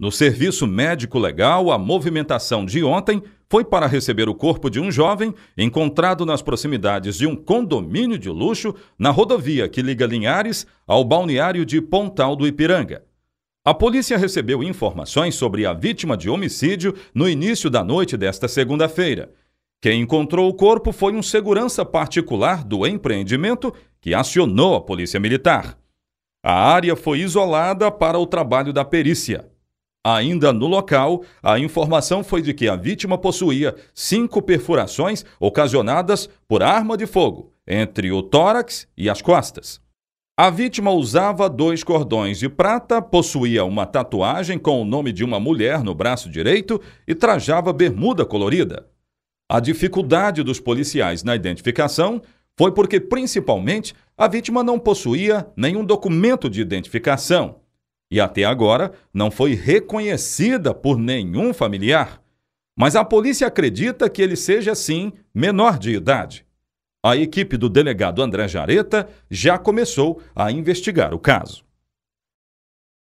No serviço médico legal, a movimentação de ontem foi para receber o corpo de um jovem encontrado nas proximidades de um condomínio de luxo na rodovia que liga Linhares ao balneário de Pontal do Ipiranga. A polícia recebeu informações sobre a vítima de homicídio no início da noite desta segunda-feira. Quem encontrou o corpo foi um segurança particular do empreendimento que acionou a Polícia Militar. A área foi isolada para o trabalho da perícia. Ainda no local, a informação foi de que a vítima possuía cinco perfurações ocasionadas por arma de fogo entre o tórax e as costas. A vítima usava dois cordões de prata, possuía uma tatuagem com o nome de uma mulher no braço direito e trajava bermuda colorida. A dificuldade dos policiais na identificação foi porque, principalmente, a vítima não possuía nenhum documento de identificação e até agora não foi reconhecida por nenhum familiar. Mas a polícia acredita que ele seja, sim, menor de idade. A equipe do delegado André Jareta já começou a investigar o caso.